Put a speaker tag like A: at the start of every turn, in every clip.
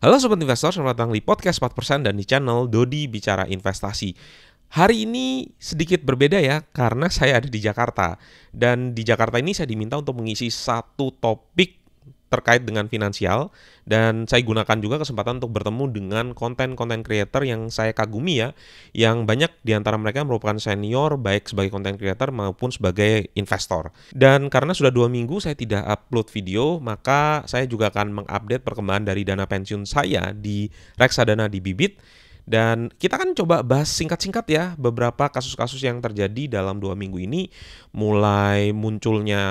A: Halo Sobat Investor, selamat datang di Podcast 4% dan di channel Dodi Bicara Investasi. Hari ini sedikit berbeda ya, karena saya ada di Jakarta. Dan di Jakarta ini saya diminta untuk mengisi satu topik terkait dengan finansial dan saya gunakan juga kesempatan untuk bertemu dengan konten-konten creator yang saya kagumi ya yang banyak diantara mereka merupakan senior baik sebagai konten creator maupun sebagai investor dan karena sudah dua minggu saya tidak upload video maka saya juga akan mengupdate perkembangan dari dana pensiun saya di reksadana di Bibit dan kita kan coba bahas singkat-singkat ya beberapa kasus-kasus yang terjadi dalam dua minggu ini mulai munculnya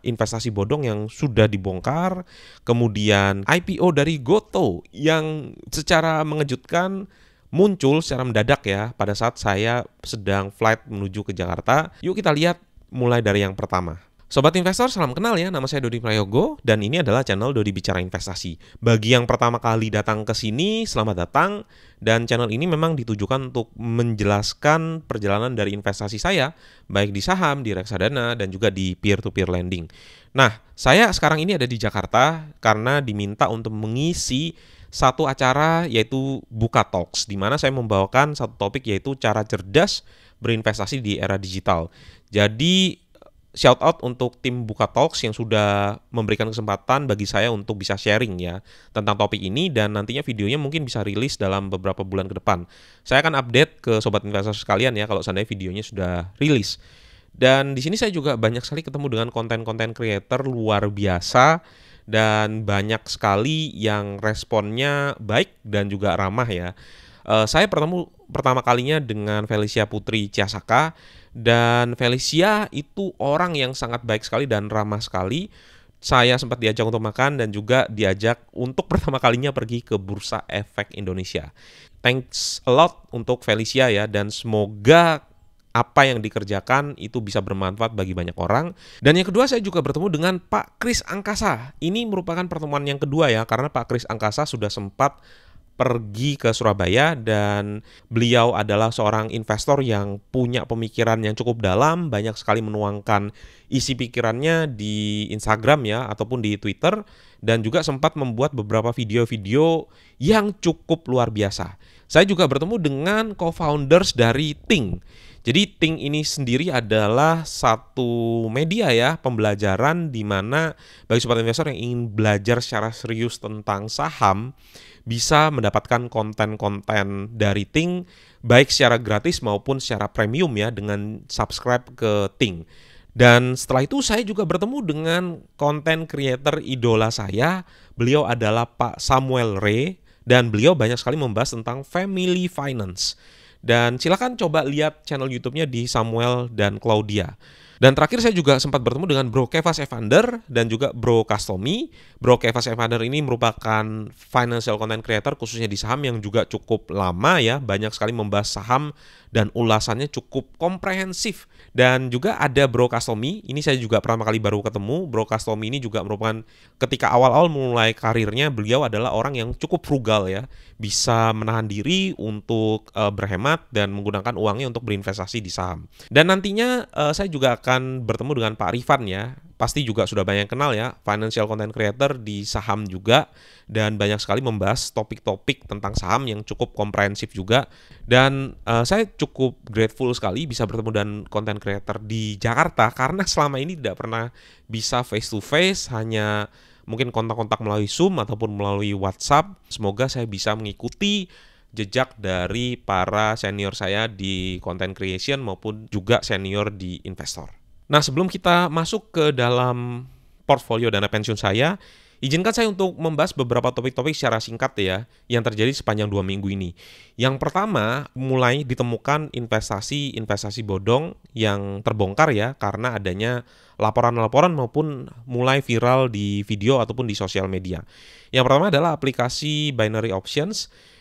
A: investasi bodong yang sudah dibongkar, kemudian IPO dari Goto yang secara mengejutkan muncul secara mendadak ya pada saat saya sedang flight menuju ke Jakarta. Yuk kita lihat mulai dari yang pertama. Sobat investor, salam kenal ya. Nama saya Dodi Prayogo dan ini adalah channel Dodi Bicara Investasi. Bagi yang pertama kali datang ke sini, selamat datang. Dan channel ini memang ditujukan untuk menjelaskan perjalanan dari investasi saya, baik di saham, di reksadana, dan juga di peer-to-peer lending. Nah, saya sekarang ini ada di Jakarta karena diminta untuk mengisi satu acara yaitu Buka Talks, di mana saya membawakan satu topik yaitu cara cerdas berinvestasi di era digital. Jadi shout out untuk tim Buka Talks yang sudah memberikan kesempatan bagi saya untuk bisa sharing ya tentang topik ini dan nantinya videonya mungkin bisa rilis dalam beberapa bulan ke depan. Saya akan update ke sobat investor sekalian ya kalau seandainya videonya sudah rilis. Dan di sini saya juga banyak sekali ketemu dengan konten-konten creator luar biasa dan banyak sekali yang responnya baik dan juga ramah ya. Eh, saya bertemu pertama kalinya dengan Felicia Putri Ciasaka dan Felicia itu orang yang sangat baik sekali dan ramah sekali. Saya sempat diajak untuk makan dan juga diajak untuk pertama kalinya pergi ke Bursa Efek Indonesia. Thanks a lot untuk Felicia ya dan semoga apa yang dikerjakan itu bisa bermanfaat bagi banyak orang. Dan yang kedua saya juga bertemu dengan Pak Kris Angkasa. Ini merupakan pertemuan yang kedua ya karena Pak Kris Angkasa sudah sempat pergi ke Surabaya dan beliau adalah seorang investor yang punya pemikiran yang cukup dalam, banyak sekali menuangkan isi pikirannya di Instagram ya ataupun di Twitter dan juga sempat membuat beberapa video-video yang cukup luar biasa. Saya juga bertemu dengan co-founders dari Ting. Jadi Ting ini sendiri adalah satu media ya pembelajaran di mana bagi sobat investor yang ingin belajar secara serius tentang saham bisa mendapatkan konten-konten dari Ting baik secara gratis maupun secara premium ya dengan subscribe ke Ting. Dan setelah itu saya juga bertemu dengan konten creator idola saya. Beliau adalah Pak Samuel Ray dan beliau banyak sekali membahas tentang family finance. Dan silakan coba lihat channel YouTube-nya di Samuel dan Claudia. Dan terakhir saya juga sempat bertemu dengan Bro Kevas Evander dan juga Bro Kastomi. Bro Kevas Evander ini merupakan financial content creator khususnya di saham yang juga cukup lama ya, banyak sekali membahas saham dan ulasannya cukup komprehensif. Dan juga ada Bro Kastomi, ini saya juga pertama kali baru ketemu. Bro Kastomi ini juga merupakan ketika awal-awal mulai karirnya beliau adalah orang yang cukup frugal ya, bisa menahan diri untuk uh, berhemat dan menggunakan uangnya untuk berinvestasi di saham. Dan nantinya uh, saya juga akan akan bertemu dengan Pak Rifan ya. Pasti juga sudah banyak yang kenal ya, financial content creator di saham juga dan banyak sekali membahas topik-topik tentang saham yang cukup komprehensif juga. Dan uh, saya cukup grateful sekali bisa bertemu dengan content creator di Jakarta karena selama ini tidak pernah bisa face to face, hanya mungkin kontak-kontak melalui Zoom ataupun melalui WhatsApp. Semoga saya bisa mengikuti jejak dari para senior saya di content creation maupun juga senior di investor. Nah, sebelum kita masuk ke dalam portfolio dana pensiun saya, izinkan saya untuk membahas beberapa topik-topik secara singkat ya yang terjadi sepanjang dua minggu ini. Yang pertama, mulai ditemukan investasi-investasi bodong yang terbongkar ya karena adanya laporan-laporan maupun mulai viral di video ataupun di sosial media. Yang pertama adalah aplikasi Binary Options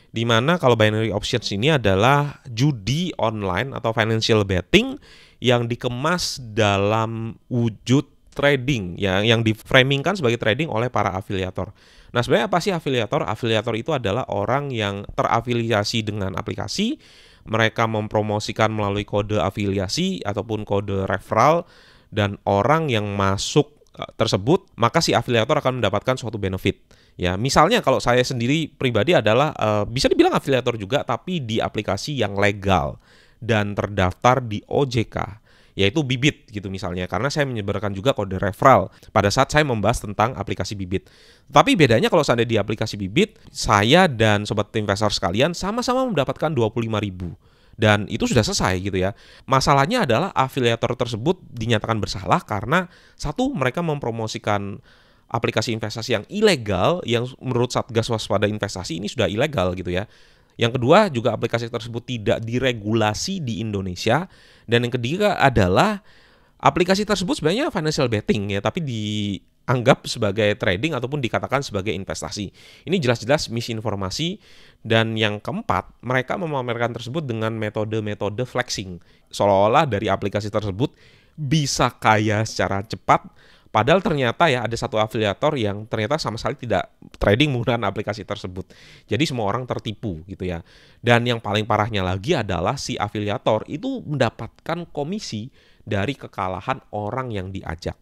A: di mana kalau Binary Options ini adalah judi online atau financial betting yang dikemas dalam wujud trading yang yang diframingkan sebagai trading oleh para afiliator. Nah, sebenarnya apa sih afiliator? Afiliator itu adalah orang yang terafiliasi dengan aplikasi, mereka mempromosikan melalui kode afiliasi ataupun kode referral dan orang yang masuk e, tersebut, maka si afiliator akan mendapatkan suatu benefit. Ya, misalnya kalau saya sendiri pribadi adalah uh, bisa dibilang afiliator juga tapi di aplikasi yang legal dan terdaftar di OJK yaitu bibit gitu misalnya karena saya menyebarkan juga kode referral pada saat saya membahas tentang aplikasi bibit. Tapi bedanya kalau seandainya di aplikasi bibit saya dan sobat investor sekalian sama-sama mendapatkan ribu, dan itu sudah selesai gitu ya. Masalahnya adalah afiliator tersebut dinyatakan bersalah karena satu mereka mempromosikan aplikasi investasi yang ilegal yang menurut Satgas Waspada Investasi ini sudah ilegal gitu ya. Yang kedua juga aplikasi tersebut tidak diregulasi di Indonesia dan yang ketiga adalah aplikasi tersebut sebenarnya financial betting ya tapi dianggap sebagai trading ataupun dikatakan sebagai investasi. Ini jelas-jelas misinformasi dan yang keempat, mereka memamerkan tersebut dengan metode-metode flexing. Seolah-olah dari aplikasi tersebut bisa kaya secara cepat Padahal ternyata ya ada satu afiliator yang ternyata sama sekali tidak trading menggunakan aplikasi tersebut. Jadi semua orang tertipu gitu ya. Dan yang paling parahnya lagi adalah si afiliator itu mendapatkan komisi dari kekalahan orang yang diajak.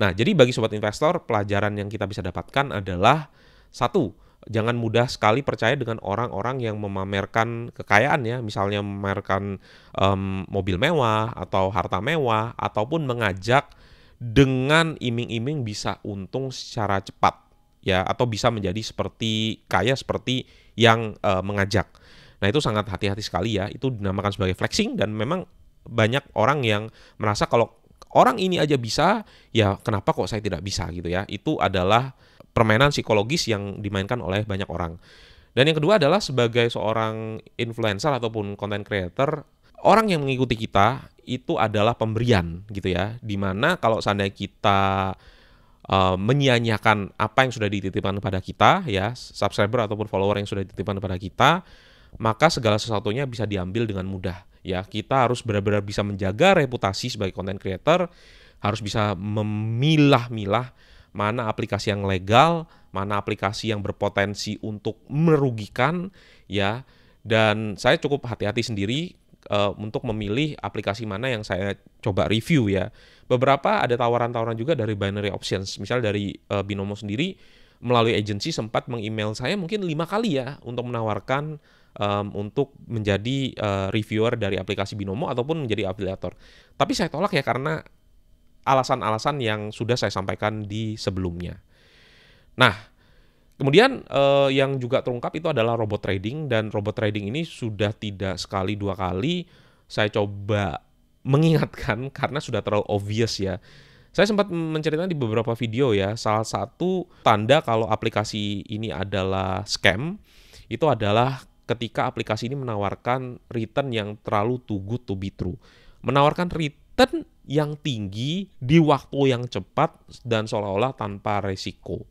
A: Nah, jadi bagi sobat investor, pelajaran yang kita bisa dapatkan adalah satu, jangan mudah sekali percaya dengan orang-orang yang memamerkan kekayaan ya, misalnya memamerkan um, mobil mewah atau harta mewah ataupun mengajak dengan iming-iming bisa untung secara cepat ya atau bisa menjadi seperti kaya seperti yang e, mengajak. Nah, itu sangat hati-hati sekali ya. Itu dinamakan sebagai flexing dan memang banyak orang yang merasa kalau orang ini aja bisa, ya kenapa kok saya tidak bisa gitu ya. Itu adalah permainan psikologis yang dimainkan oleh banyak orang. Dan yang kedua adalah sebagai seorang influencer ataupun content creator, orang yang mengikuti kita itu adalah pemberian gitu ya. Dimana kalau seandainya kita uh, menyia-nyiakan apa yang sudah dititipkan kepada kita ya, subscriber ataupun follower yang sudah dititipkan kepada kita, maka segala sesuatunya bisa diambil dengan mudah ya. Kita harus benar-benar bisa menjaga reputasi sebagai content creator, harus bisa memilah-milah mana aplikasi yang legal, mana aplikasi yang berpotensi untuk merugikan ya. Dan saya cukup hati-hati sendiri uh, untuk memilih aplikasi mana yang saya coba review ya. Beberapa ada tawaran-tawaran juga dari binary options. Misal dari uh, Binomo sendiri melalui agensi sempat meng-email saya mungkin lima kali ya untuk menawarkan um, untuk menjadi uh, reviewer dari aplikasi Binomo ataupun menjadi afiliator. Tapi saya tolak ya karena alasan-alasan yang sudah saya sampaikan di sebelumnya. Nah, Kemudian eh, yang juga terungkap itu adalah robot trading dan robot trading ini sudah tidak sekali dua kali saya coba mengingatkan karena sudah terlalu obvious ya. Saya sempat menceritakan di beberapa video ya, salah satu tanda kalau aplikasi ini adalah scam itu adalah ketika aplikasi ini menawarkan return yang terlalu too good to be true. Menawarkan return yang tinggi di waktu yang cepat dan seolah-olah tanpa resiko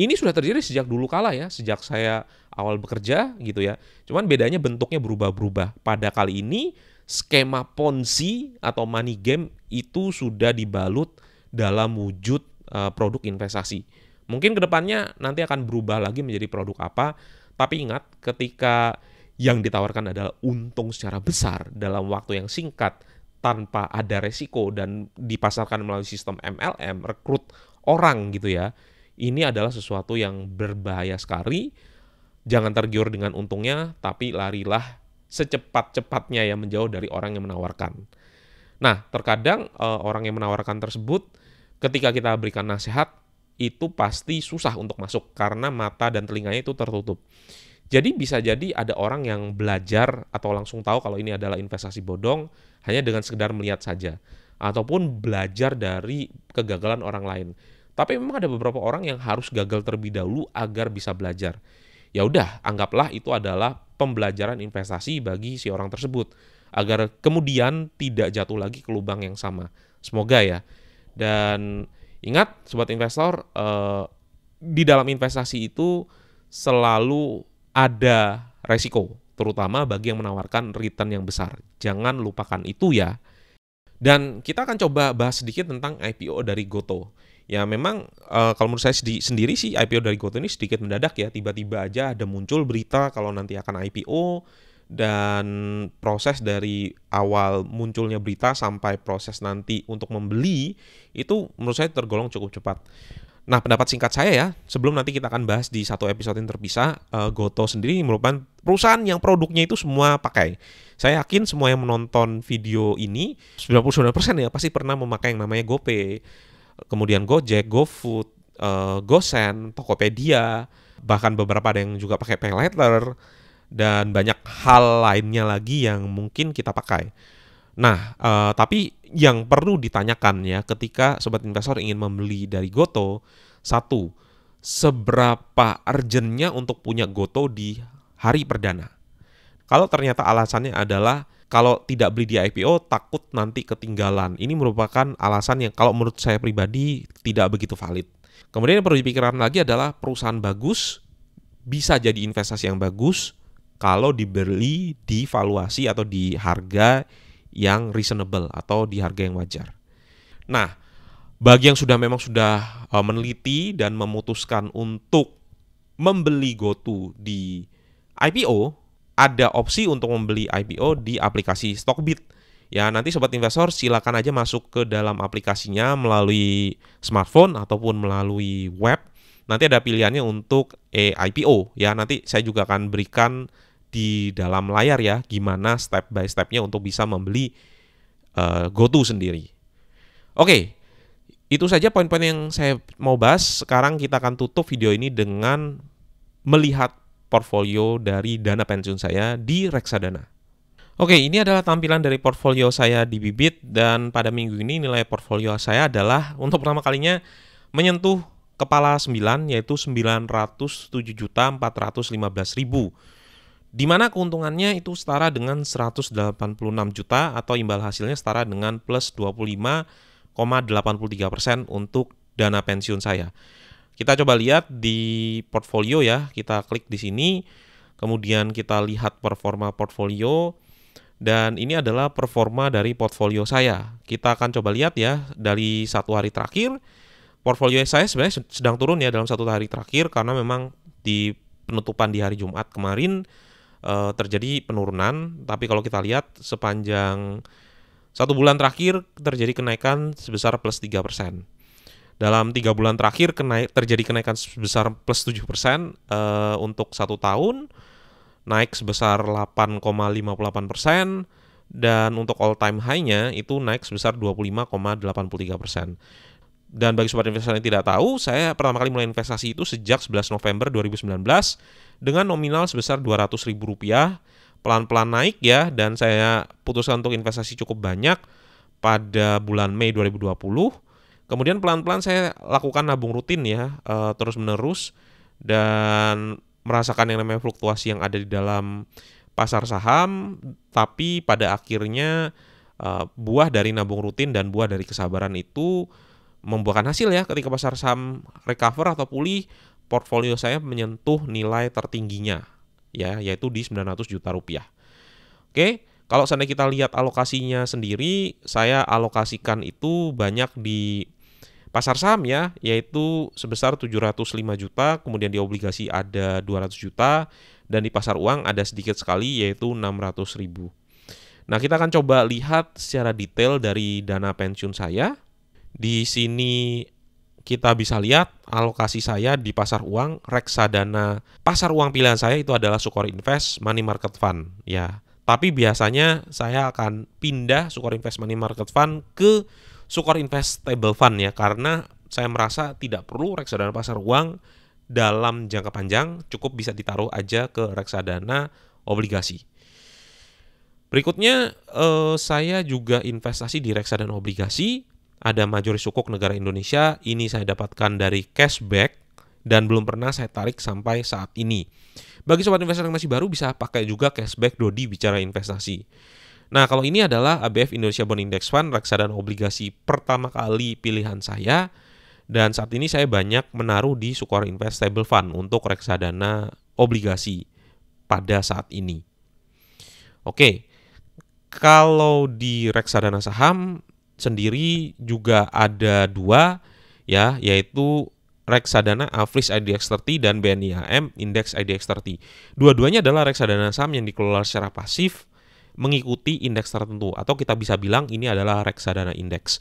A: ini sudah terjadi sejak dulu kala ya, sejak saya awal bekerja gitu ya. Cuman bedanya bentuknya berubah-berubah. Pada kali ini skema ponzi atau money game itu sudah dibalut dalam wujud eh, produk investasi. Mungkin kedepannya nanti akan berubah lagi menjadi produk apa. Tapi ingat ketika yang ditawarkan adalah untung secara besar dalam waktu yang singkat tanpa ada resiko dan dipasarkan melalui sistem MLM, rekrut orang gitu ya ini adalah sesuatu yang berbahaya sekali. Jangan tergiur dengan untungnya, tapi larilah secepat-cepatnya ya menjauh dari orang yang menawarkan. Nah, terkadang e, orang yang menawarkan tersebut ketika kita berikan nasihat itu pasti susah untuk masuk karena mata dan telinganya itu tertutup. Jadi bisa jadi ada orang yang belajar atau langsung tahu kalau ini adalah investasi bodong hanya dengan sekedar melihat saja ataupun belajar dari kegagalan orang lain. Tapi memang ada beberapa orang yang harus gagal terlebih dahulu agar bisa belajar. Ya udah, anggaplah itu adalah pembelajaran investasi bagi si orang tersebut agar kemudian tidak jatuh lagi ke lubang yang sama. Semoga ya. Dan ingat sobat investor eh, di dalam investasi itu selalu ada resiko, terutama bagi yang menawarkan return yang besar. Jangan lupakan itu ya. Dan kita akan coba bahas sedikit tentang IPO dari Goto ya memang uh, kalau menurut saya sendiri sih IPO dari GoTo ini sedikit mendadak ya tiba-tiba aja ada muncul berita kalau nanti akan IPO dan proses dari awal munculnya berita sampai proses nanti untuk membeli itu menurut saya tergolong cukup cepat. Nah, pendapat singkat saya ya, sebelum nanti kita akan bahas di satu episode yang terpisah, uh, Goto sendiri merupakan perusahaan yang produknya itu semua pakai. Saya yakin semua yang menonton video ini, 99% ya pasti pernah memakai yang namanya GoPay kemudian Gojek, GoFood, uh, eh, GoSend, Tokopedia, bahkan beberapa ada yang juga pakai PayLater dan banyak hal lainnya lagi yang mungkin kita pakai. Nah, uh, tapi yang perlu ditanyakan ya ketika sobat investor ingin membeli dari Goto, satu, seberapa urgentnya untuk punya Goto di hari perdana? Kalau ternyata alasannya adalah kalau tidak beli di IPO takut nanti ketinggalan. Ini merupakan alasan yang kalau menurut saya pribadi tidak begitu valid. Kemudian yang perlu dipikirkan lagi adalah perusahaan bagus bisa jadi investasi yang bagus kalau dibeli di valuasi atau di harga yang reasonable atau di harga yang wajar. Nah, bagi yang sudah memang sudah e, meneliti dan memutuskan untuk membeli GoTo di IPO, ada opsi untuk membeli IPO di aplikasi Stockbit. Ya, nanti sobat investor silakan aja masuk ke dalam aplikasinya melalui smartphone ataupun melalui web. Nanti ada pilihannya untuk e IPO ya. Nanti saya juga akan berikan di dalam layar ya gimana step by stepnya untuk bisa membeli uh, eh, GoTo sendiri. Oke, itu saja poin-poin yang saya mau bahas. Sekarang kita akan tutup video ini dengan melihat portfolio dari dana pensiun saya di reksadana. Oke, ini adalah tampilan dari portfolio saya di Bibit dan pada minggu ini nilai portfolio saya adalah untuk pertama kalinya menyentuh kepala 9 yaitu 907.415.000. Di mana keuntungannya itu setara dengan 186 juta atau imbal hasilnya setara dengan plus 25,83% untuk dana pensiun saya. Kita coba lihat di portfolio ya. Kita klik di sini. Kemudian kita lihat performa portfolio dan ini adalah performa dari portfolio saya. Kita akan coba lihat ya dari satu hari terakhir portfolio saya sebenarnya sedang turun ya dalam satu hari terakhir karena memang di penutupan di hari Jumat kemarin eh, terjadi penurunan. Tapi kalau kita lihat sepanjang satu bulan terakhir terjadi kenaikan sebesar plus 3 dalam tiga bulan terakhir kenaik terjadi kenaikan sebesar plus tujuh persen uh, untuk satu tahun naik sebesar 8,58 persen dan untuk all time high-nya itu naik sebesar 25,83 persen. Dan bagi sobat investor yang tidak tahu, saya pertama kali mulai investasi itu sejak 11 November 2019 dengan nominal sebesar ribu rupiah pelan-pelan naik ya dan saya putuskan untuk investasi cukup banyak pada bulan Mei 2020 Kemudian pelan-pelan saya lakukan nabung rutin ya, eh, terus-menerus dan merasakan yang namanya fluktuasi yang ada di dalam pasar saham, tapi pada akhirnya eh, buah dari nabung rutin dan buah dari kesabaran itu membuahkan hasil ya ketika pasar saham recover atau pulih, portfolio saya menyentuh nilai tertingginya ya, yaitu di 900 juta rupiah. Oke, kalau seandainya kita lihat alokasinya sendiri, saya alokasikan itu banyak di Pasar saham ya yaitu sebesar 705 juta, kemudian di obligasi ada 200 juta, dan di pasar uang ada sedikit sekali yaitu 600 ribu. Nah kita akan coba lihat secara detail dari dana pensiun saya. Di sini kita bisa lihat alokasi saya di pasar uang, reksadana pasar uang pilihan saya itu adalah Sukor Invest Money Market Fund ya. Tapi biasanya saya akan pindah Sukor Invest Money Market Fund ke Sukor Investable Fund ya karena saya merasa tidak perlu reksadana pasar uang dalam jangka panjang cukup bisa ditaruh aja ke reksadana obligasi. Berikutnya eh, saya juga investasi di reksadana obligasi ada majori sukuk negara Indonesia ini saya dapatkan dari cashback dan belum pernah saya tarik sampai saat ini. Bagi sobat investor yang masih baru bisa pakai juga cashback Dodi bicara investasi. Nah, kalau ini adalah ABF Indonesia Bond Index Fund, reksadana obligasi pertama kali pilihan saya dan saat ini saya banyak menaruh di Sukor Invest Stable Fund untuk reksadana obligasi pada saat ini. Oke. Kalau di reksadana saham sendiri juga ada dua ya, yaitu reksadana AFRIS IDX30 dan BNIAM Index IDX30. Dua-duanya adalah reksadana saham yang dikelola secara pasif mengikuti indeks tertentu atau kita bisa bilang ini adalah reksadana indeks.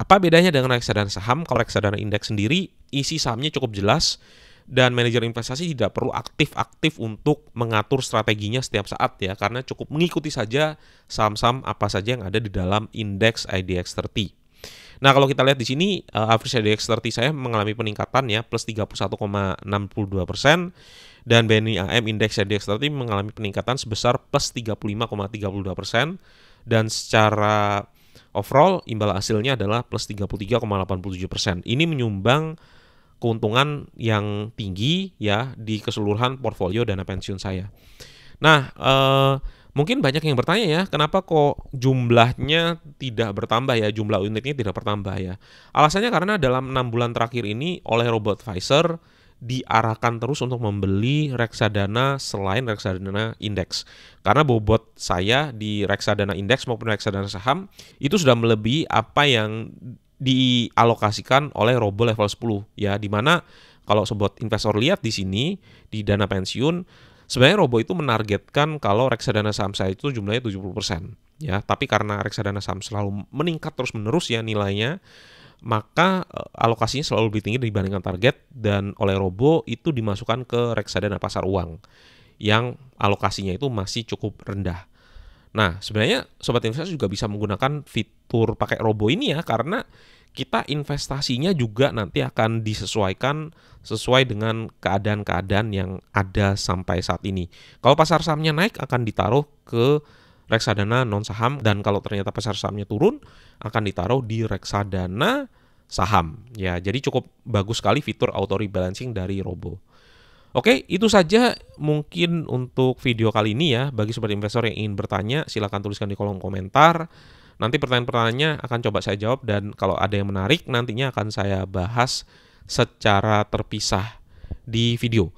A: Apa bedanya dengan reksadana saham? Kalau reksadana indeks sendiri isi sahamnya cukup jelas dan manajer investasi tidak perlu aktif-aktif untuk mengatur strateginya setiap saat ya karena cukup mengikuti saja saham-saham apa saja yang ada di dalam indeks IDX 30. Nah, kalau kita lihat di sini eh, average IDX 30 saya mengalami peningkatan ya plus 31,62% dan BNI AM indeks CDX 30 mengalami peningkatan sebesar plus 35,32 persen dan secara overall imbal hasilnya adalah plus 33,87 persen. Ini menyumbang keuntungan yang tinggi ya di keseluruhan portfolio dana pensiun saya. Nah, eh, mungkin banyak yang bertanya ya, kenapa kok jumlahnya tidak bertambah ya, jumlah unitnya tidak bertambah ya. Alasannya karena dalam enam bulan terakhir ini oleh robot Pfizer diarahkan terus untuk membeli reksadana selain reksadana indeks. Karena bobot saya di reksadana indeks maupun reksadana saham itu sudah melebihi apa yang dialokasikan oleh robo level 10 ya di mana kalau sobat investor lihat di sini di dana pensiun sebenarnya robo itu menargetkan kalau reksadana saham saya itu jumlahnya 70% ya tapi karena reksadana saham selalu meningkat terus menerus ya nilainya maka eh, alokasinya selalu lebih tinggi dibandingkan target dan oleh robo itu dimasukkan ke reksadana pasar uang yang alokasinya itu masih cukup rendah. Nah, sebenarnya sobat investasi juga bisa menggunakan fitur pakai robo ini ya karena kita investasinya juga nanti akan disesuaikan sesuai dengan keadaan-keadaan yang ada sampai saat ini. Kalau pasar sahamnya naik akan ditaruh ke reksadana non saham dan kalau ternyata pasar sahamnya turun akan ditaruh di reksadana saham. Ya, jadi cukup bagus sekali fitur auto rebalancing dari Robo. Oke, itu saja mungkin untuk video kali ini ya. Bagi sobat investor yang ingin bertanya, silahkan tuliskan di kolom komentar. Nanti pertanyaan-pertanyaannya akan coba saya jawab dan kalau ada yang menarik nantinya akan saya bahas secara terpisah di video.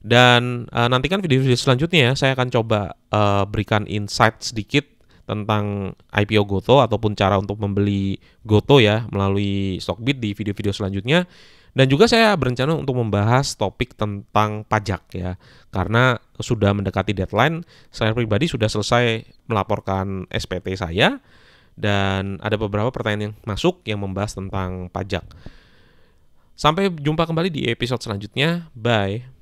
A: Dan uh, nantikan video-video selanjutnya ya. saya akan coba uh, berikan insight sedikit tentang IPO Goto ataupun cara untuk membeli Goto ya melalui Stockbit di video-video selanjutnya. Dan juga saya berencana untuk membahas topik tentang pajak ya. Karena sudah mendekati deadline, saya pribadi sudah selesai melaporkan SPT saya dan ada beberapa pertanyaan yang masuk yang membahas tentang pajak. Sampai jumpa kembali di episode selanjutnya. Bye.